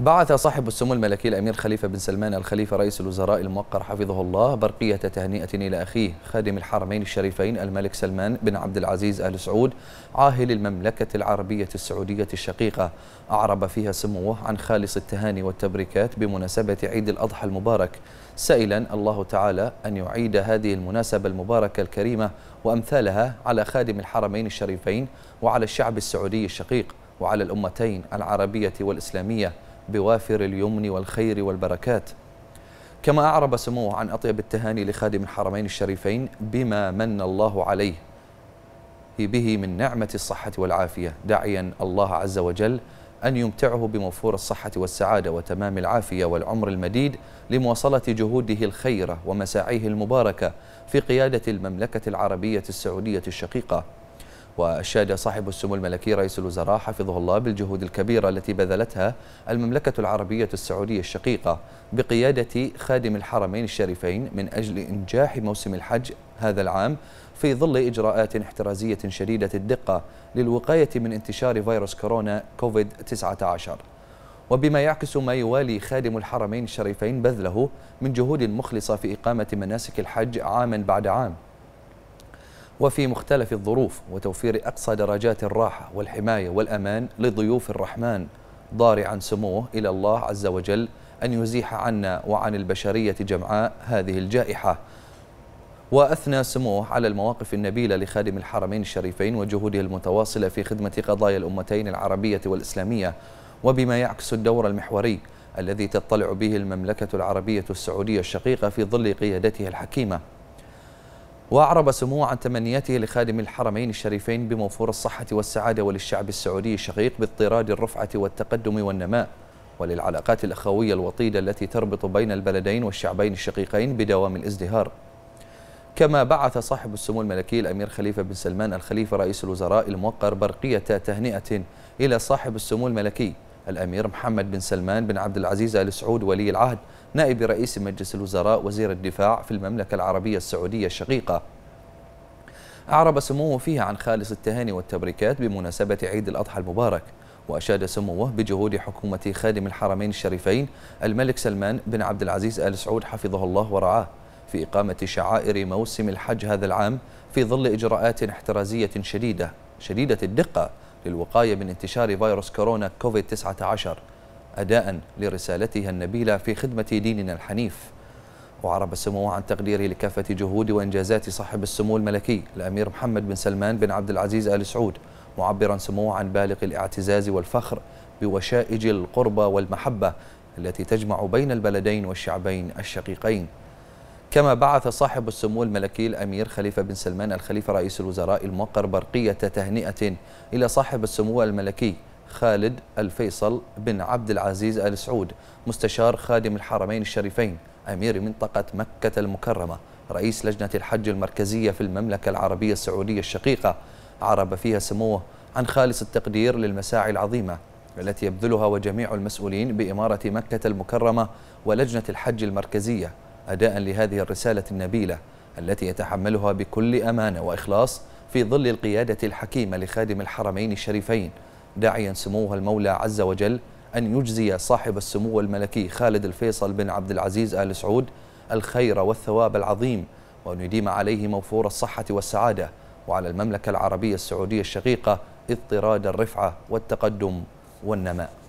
بعث صاحب السمو الملكي الأمير خليفة بن سلمان الخليفة رئيس الوزراء الموقر حفظه الله برقية تهنئة إلى أخيه خادم الحرمين الشريفين الملك سلمان بن عبد العزيز آل سعود عاهل المملكة العربية السعودية الشقيقة أعرب فيها سموه عن خالص التهاني والتبريكات بمناسبة عيد الأضحى المبارك سائلا الله تعالى أن يعيد هذه المناسبة المباركة الكريمة وأمثالها على خادم الحرمين الشريفين وعلى الشعب السعودي الشقيق وعلى الأمتين العربية والإسلامية بوافر اليمن والخير والبركات كما أعرب سموه عن أطيب التهاني لخادم الحرمين الشريفين بما من الله عليه به من نعمة الصحة والعافية داعيا الله عز وجل أن يمتعه بموفور الصحة والسعادة وتمام العافية والعمر المديد لمواصلة جهوده الخيرة ومساعيه المباركة في قيادة المملكة العربية السعودية الشقيقة وأشاد صاحب السمو الملكي رئيس الوزراء حفظه الله بالجهود الكبيرة التي بذلتها المملكة العربية السعودية الشقيقة بقيادة خادم الحرمين الشريفين من أجل إنجاح موسم الحج هذا العام في ظل إجراءات احترازية شديدة الدقة للوقاية من انتشار فيروس كورونا كوفيد-19 وبما يعكس ما يوالي خادم الحرمين الشريفين بذله من جهود مخلصة في إقامة مناسك الحج عاما بعد عام وفي مختلف الظروف وتوفير أقصى درجات الراحة والحماية والأمان لضيوف الرحمن ضارعا سموه إلى الله عز وجل أن يزيح عنا وعن البشرية جمعاء هذه الجائحة وأثنى سموه على المواقف النبيلة لخادم الحرمين الشريفين وجهوده المتواصلة في خدمة قضايا الأمتين العربية والإسلامية وبما يعكس الدور المحوري الذي تطلع به المملكة العربية السعودية الشقيقة في ظل قيادته الحكيمة وأعرب سموه عن تمنياته لخادم الحرمين الشريفين بموفور الصحة والسعادة وللشعب السعودي الشقيق باضطراد الرفعة والتقدم والنماء وللعلاقات الأخوية الوطيدة التي تربط بين البلدين والشعبين الشقيقين بدوام الازدهار كما بعث صاحب السمو الملكي الأمير خليفة بن سلمان الخليفة رئيس الوزراء الموقر برقية تهنئة إلى صاحب السمو الملكي الأمير محمد بن سلمان بن عبد العزيز آل سعود ولي العهد نائب رئيس مجلس الوزراء وزير الدفاع في المملكة العربية السعودية الشقيقة أعرب سموه فيها عن خالص التهاني والتبريكات بمناسبة عيد الأضحى المبارك وأشاد سموه بجهود حكومة خادم الحرمين الشريفين الملك سلمان بن عبد العزيز آل سعود حفظه الله ورعاه في إقامة شعائر موسم الحج هذا العام في ظل إجراءات احترازية شديدة شديدة الدقة للوقاية من انتشار فيروس كورونا كوفيد 19 أداء لرسالتها النبيلة في خدمة ديننا الحنيف وعرب السمو عن تقديره لكافة جهود وإنجازات صاحب السمو الملكي الأمير محمد بن سلمان بن عبد العزيز آل سعود معبرا سموه عن بالغ الاعتزاز والفخر بوشائج القربة والمحبة التي تجمع بين البلدين والشعبين الشقيقين كما بعث صاحب السمو الملكي الأمير خليفة بن سلمان الخليفة رئيس الوزراء الموقر برقية تهنئة إلى صاحب السمو الملكي خالد الفيصل بن عبد العزيز آل سعود مستشار خادم الحرمين الشريفين أمير منطقة مكة المكرمة رئيس لجنة الحج المركزية في المملكة العربية السعودية الشقيقة عرب فيها سموه عن خالص التقدير للمساعي العظيمة التي يبذلها وجميع المسؤولين بإمارة مكة المكرمة ولجنة الحج المركزية أداء لهذه الرسالة النبيلة التي يتحملها بكل أمانة وإخلاص في ظل القيادة الحكيمة لخادم الحرمين الشريفين داعيا سموه المولى عز وجل أن يجزي صاحب السمو الملكي خالد الفيصل بن عبد العزيز آل سعود الخير والثواب العظيم وأن يديم عليه موفور الصحة والسعادة وعلى المملكة العربية السعودية الشقيقة اضطراد الرفعة والتقدم والنماء